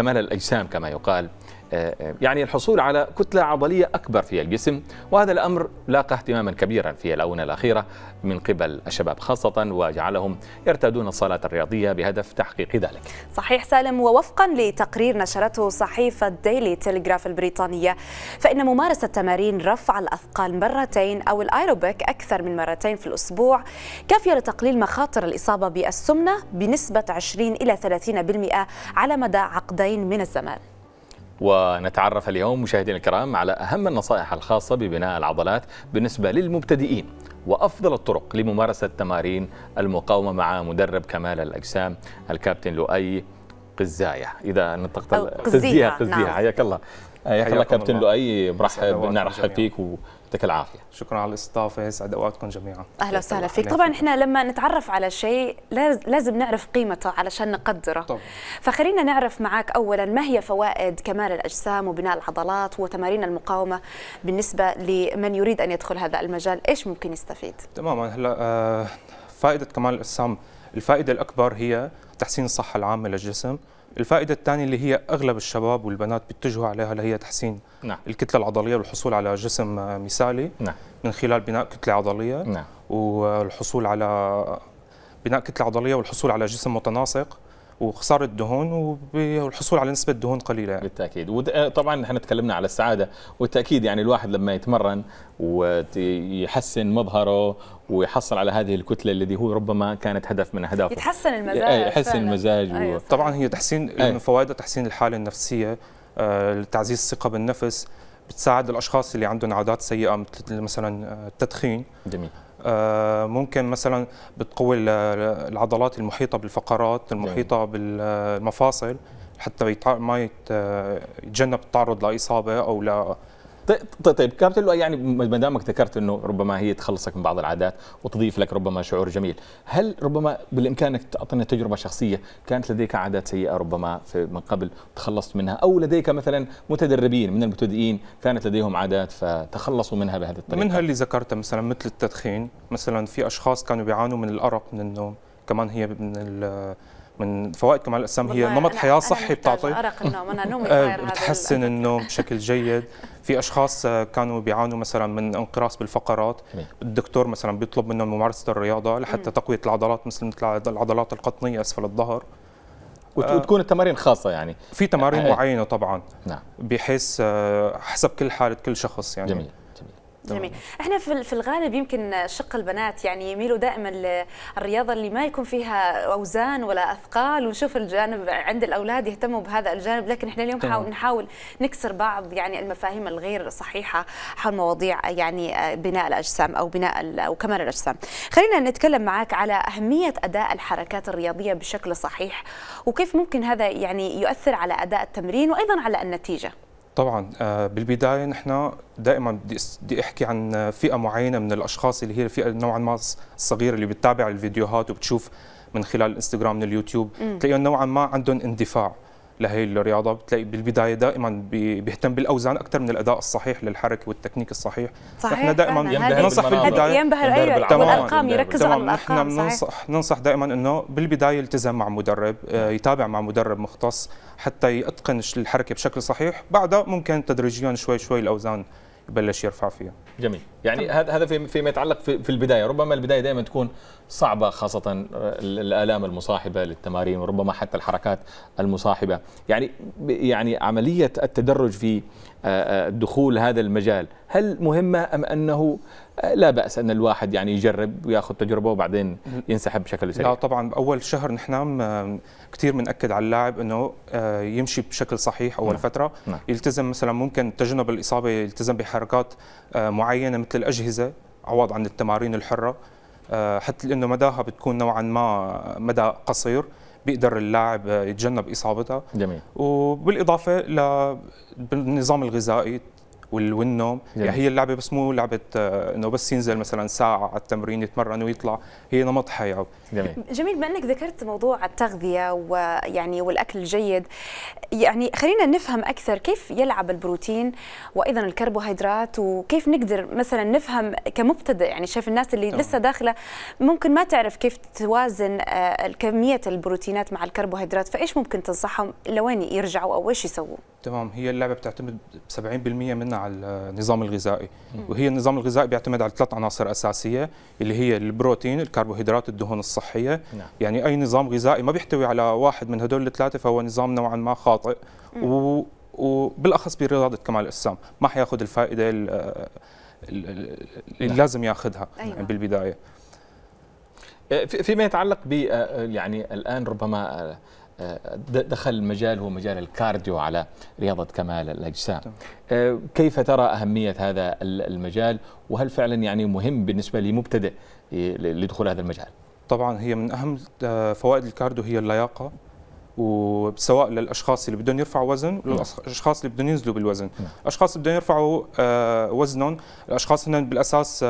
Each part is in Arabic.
كمال الأجسام كما يقال آه، آه، يعني الحصول على كتلة عضلية أكبر في الجسم وهذا الأمر لاقى اهتماما كبيرا في الأونة الأخيرة من قبل الشباب خاصة وجعلهم يرتدون الصلاة الرياضية بهدف تحقيق ذلك صحيح سالم ووفقا لتقرير نشرته صحيفة ديلي تيليغراف البريطانية فإن ممارسة تمارين رفع الأثقال مرتين أو الأيروبيك أكثر من مرتين في الأسبوع كافية لتقليل مخاطر الإصابة بالسمنة بنسبة 20 إلى 30% على مدى عقدين من الزمان ونتعرف اليوم مشاهدينا الكرام على أهم النصائح الخاصة ببناء العضلات بالنسبة للمبتدئين وأفضل الطرق لممارسة تمارين المقاومة مع مدرب كمال الأجسام الكابتن لؤي قزاية إذا نطقت قزيها قزيها نعم. حياك الله يحيى الله كابتن لؤي برحب نرحب فيك ويعطيك العافيه شكرا على الاستضافه يسعد اوقاتكم جميعا اهلا وسهلا فيك طبعا احنا لما نتعرف على شيء لازم نعرف قيمته علشان نقدره طبعا. فخلينا نعرف معك اولا ما هي فوائد كمال الاجسام وبناء العضلات وتمارين المقاومه بالنسبه لمن يريد ان يدخل هذا المجال ايش ممكن يستفيد تماما هلا آه، فائده كمال الاجسام الفائده الاكبر هي تحسين الصحه العامه للجسم الفائدة الثانية اللي هي أغلب الشباب والبنات بيتجهوا عليها اللي هي تحسين نعم. الكتلة العضلية والحصول على جسم مثالي نعم. من خلال بناء كتلة عضلية نعم. والحصول على بناء كتلة عضلية والحصول على جسم متناسق وخساره دهون والحصول على نسبه دهون قليله يعني. بالتاكيد وطبعا آه، احنا تكلمنا على السعاده والتاكيد يعني الواحد لما يتمرن ويحسن مظهره ويحصل على هذه الكتله الذي هو ربما كانت هدف من اهدافه يتحسن المزاج يحسن المزاج و... أيوة، طبعا هي تحسين من فوائدها تحسين الحاله النفسيه آه، تعزيز الثقه بالنفس بتساعد الاشخاص اللي عندهم عادات سيئه مثل مثلا آه، التدخين جميل آه، ممكن مثلا بتقوي العضلات المحيطه بالفقرات المحيطه نعم. بالمفاصل حتى ما آه، يتجنب التعرض لاصابه او طيب, طيب كابتن لؤي يعني ما دامك ذكرت انه ربما هي تخلصك من بعض العادات وتضيف لك ربما شعور جميل، هل ربما بالامكان انك تعطينا تجربه شخصيه كانت لديك عادات سيئه ربما في من قبل تخلصت منها او لديك مثلا متدربين من المبتدئين كانت لديهم عادات فتخلصوا منها بهذه الطريقه؟ منها اللي ذكرتها مثلا مثل التدخين، مثلا في اشخاص كانوا بيعانوا من الارق من النوم، كمان هي من من فوائد كمال الاجسام هي نمط حياه صحي بتعطي ارق النوم انا نومي آه، بتحسن النوم بشكل جيد في اشخاص آه، كانوا بيعانوا مثلا من انقراص بالفقرات الدكتور مثلا بيطلب منهم ممارسه الرياضه لحتى تقويه العضلات مثل مثل العضلات القطنيه اسفل الظهر آه، وتكون التمارين خاصه يعني في تمارين معينه طبعا نعم بحيث حسب كل حاله كل شخص يعني جميل جميل احنا في الغالب يمكن شق البنات يعني يميلوا دائما للرياضه اللي ما يكون فيها اوزان ولا اثقال ونشوف الجانب عند الاولاد يهتموا بهذا الجانب لكن احنا اليوم حاول نحاول نكسر بعض يعني المفاهيم الغير صحيحه حول مواضيع يعني آه، بناء الاجسام او بناء او كمال الاجسام خلينا نتكلم معك على اهميه اداء الحركات الرياضيه بشكل صحيح وكيف ممكن هذا يعني يؤثر على اداء التمرين وايضا على النتيجه طبعا آه، بالبدايه نحن دائما بدي احكي عن فئه معينه من الاشخاص اللي هي الفئه نوعا ما الصغيره اللي بتتابع الفيديوهات وبتشوف من خلال الانستغرام من اليوتيوب تلاقيهم نوعا ما عندهم اندفاع لهي الرياضه بتلاقي بالبدايه دائما بيهتم بالاوزان اكثر من الاداء الصحيح للحركه والتكنيك الصحيح صحيح احنا دائما بننصح بالبدايه ينبهر ايوه والارقام يركز على الارقام احنا بننصح ننصح دائما انه بالبدايه يلتزم مع مدرب آه، يتابع مع مدرب مختص حتى يتقن الحركه بشكل صحيح بعدها ممكن تدريجيا شوي شوي الاوزان يبلش يرفع فيها جميل يعني هذا هذا فيما يتعلق في البدايه ربما البدايه دائما تكون صعبه خاصه الالام المصاحبه للتمارين وربما حتى الحركات المصاحبه يعني يعني عمليه التدرج في دخول هذا المجال هل مهمه ام انه لا باس ان الواحد يعني يجرب وياخذ تجربه وبعدين ينسحب بشكل سريع لا طبعا باول شهر نحن كثير بناكد على اللاعب انه يمشي بشكل صحيح اول نعم. فتره نعم. يلتزم مثلا ممكن تجنب الاصابه يلتزم بحركات معينه مثل الأجهزة عوض عن التمارين الحره آه، حتى لانه مداها بتكون نوعا ما مدى قصير بيقدر اللاعب يتجنب اصابتها جميل وبالاضافه للنظام الغذائي والنوم يعني هي اللعبه بس مو لعبه آه، انه بس ينزل مثلا ساعه على التمرين يتمرن ويطلع هي نمط حياه جميل, جميل بما انك ذكرت موضوع التغذيه ويعني والاكل الجيد يعني خلينا نفهم اكثر كيف يلعب البروتين وايضا الكربوهيدرات وكيف نقدر مثلا نفهم كمبتدئ يعني شايف الناس اللي أوه. لسه داخله ممكن ما تعرف كيف توازن آه، كميه البروتينات مع الكربوهيدرات فايش ممكن تنصحهم لوين يرجعوا او ايش يسووا تمام هي اللعبه بتعتمد 70% منها النظام الغذائي وهي النظام الغذائي بيعتمد على ثلاث عناصر اساسيه اللي هي البروتين الكربوهيدرات الدهون الصحيه نعم. يعني اي نظام غذائي ما بيحتوي على واحد من هدول الثلاثه فهو نظام نوعا ما خاطئ و... وبالاخص برياضه كمال الاجسام ما حياخذ الفائده اللي نعم. لازم ياخذها أيوة. بالبدايه آه، فيما يتعلق ب آه، يعني الان ربما آه، دخل مجال هو مجال الكارديو على رياضة كمال الأجسام آه، كيف ترى أهمية هذا المجال وهل فعلا يعني مهم بالنسبة لمبتدئ لدخول هذا المجال طبعا هي من أهم آه، فوائد الكارديو هي اللياقة وسواء للاشخاص اللي بدهم يرفعوا وزن وللاشخاص نعم. اللي بدهم ينزلوا بالوزن، الاشخاص نعم. اللي بدهم يرفعوا آه، وزنهم، الاشخاص هن بالاساس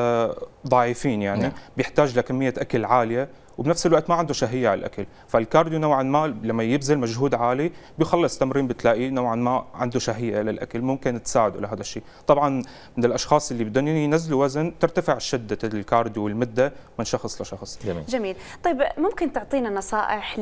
ضعيفين يعني نعم. بيحتاج لكميه اكل عاليه وبنفس الوقت ما عنده شهيه على الاكل فالكارديو نوعا ما لما يبذل مجهود عالي بيخلص تمرين بتلاقيه نوعا ما عنده شهيه للاكل ممكن تساعده لهذا الشيء طبعا من الاشخاص اللي بدهم ينزلوا وزن ترتفع شده الكارديو والمده من شخص لشخص جميل, جميل. طيب ممكن تعطينا نصائح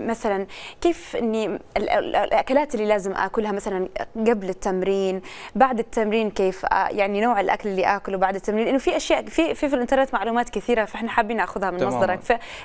مثلا كيف اني الاكلات اللي لازم اكلها مثلا قبل التمرين بعد التمرين كيف آه، يعني نوع الاكل اللي اكله بعد التمرين انه في اشياء في في, في الانترنت معلومات كثيره فاحنا حابين ناخذها من تمام. مصدرك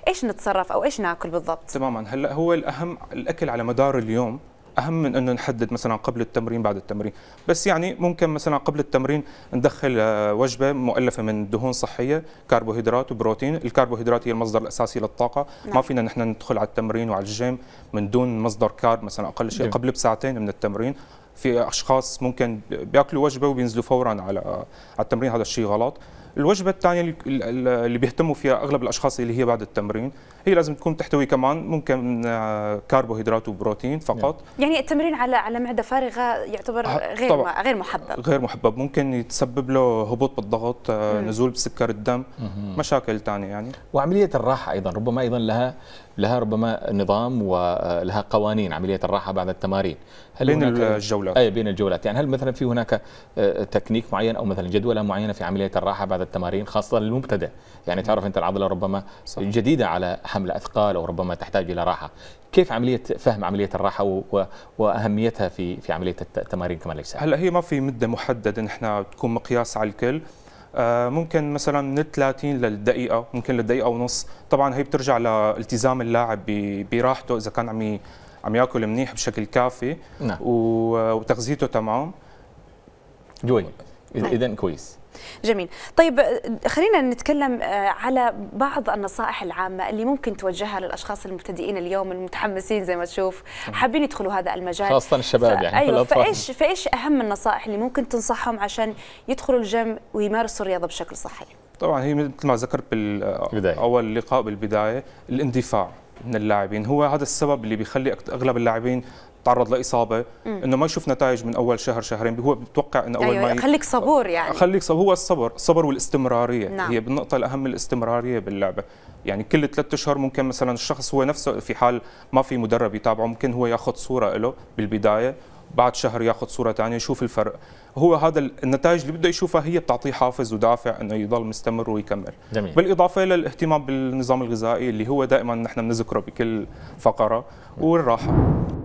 ايش نتصرف او ايش ناكل بالضبط تماما هلا هو الاهم الاكل على مدار اليوم اهم من انه نحدد مثلا قبل التمرين بعد التمرين بس يعني ممكن مثلا قبل التمرين ندخل آه، وجبه مؤلفه من دهون صحيه كربوهيدرات وبروتين الكربوهيدرات هي المصدر الاساسي للطاقه نعم. ما فينا نحن ندخل على التمرين وعلى الجيم من دون مصدر كارب مثلا اقل شيء قبل بساعتين من التمرين في اشخاص ممكن بياكلوا وجبه وبينزلوا فورا على آه، على التمرين هذا الشيء غلط الوجبه الثانيه اللي بيهتموا فيها اغلب الاشخاص اللي هي بعد التمرين هي لازم تكون تحتوي كمان ممكن آه، كربوهيدرات وبروتين فقط نعم. يعني التمرين على على معده فارغه يعتبر آه، غير طبعا غير محبب غير محبب ممكن يتسبب له هبوط بالضغط آه، مم. نزول بسكر الدم مم. مشاكل ثانيه يعني وعمليه الراحه ايضا ربما ايضا لها لها ربما نظام ولها قوانين عمليه الراحه بعد التمارين هل بين الجولات اي بين الجولات يعني هل مثلا في هناك تكنيك معين او مثلا جدوله معينه في عمليه الراحه بعد التمارين خاصه للمبتدئ يعني تعرف انت العضله ربما صح. جديده على حمل أثقال أو ربما تحتاج إلى راحة كيف عملية فهم عملية الراحة وأهميتها في في عملية التمارين كمال الأجسام؟ هلا هي ما في مدة محددة نحن تكون مقياس على الكل آه، ممكن مثلا من 30 للدقيقة ممكن للدقيقة ونص طبعا هي بترجع لالتزام اللاعب براحته إذا كان عم عم ياكل منيح بشكل كافي نعم. وتغذيته تمام جوي اذا كويس جميل طيب آه، خلينا نتكلم آه، على بعض النصائح العامة اللي ممكن توجهها للأشخاص المبتدئين اليوم المتحمسين زي ما تشوف حابين يدخلوا هذا المجال خاصة الشباب ف... يعني أيوة فإيش فإيش أهم النصائح اللي ممكن تنصحهم عشان يدخلوا الجيم ويمارسوا الرياضة بشكل صحي طبعا هي مثل ما ذكرت بالاول لقاء بالبدايه الاندفاع من اللاعبين هو هذا السبب اللي بيخلي اغلب اللاعبين تعرض لاصابه مم. انه ما يشوف نتائج من اول شهر شهرين هو بتوقع انه اول أيوة ما أيوة. ي... خليك صبور يعني خليك صبور هو الصبر الصبر والاستمراريه نعم. هي بالنقطه الاهم الاستمراريه باللعبه يعني كل ثلاثة اشهر ممكن مثلا الشخص هو نفسه في حال ما في مدرب يتابعه ممكن هو ياخذ صوره له بالبدايه بعد شهر ياخذ صوره ثانيه يشوف الفرق هو هذا النتائج اللي بده يشوفها هي بتعطيه حافز ودافع انه يضل مستمر ويكمل جميل. بالاضافه للاهتمام بالنظام الغذائي اللي هو دائما نحن بنذكره بكل فقره والراحه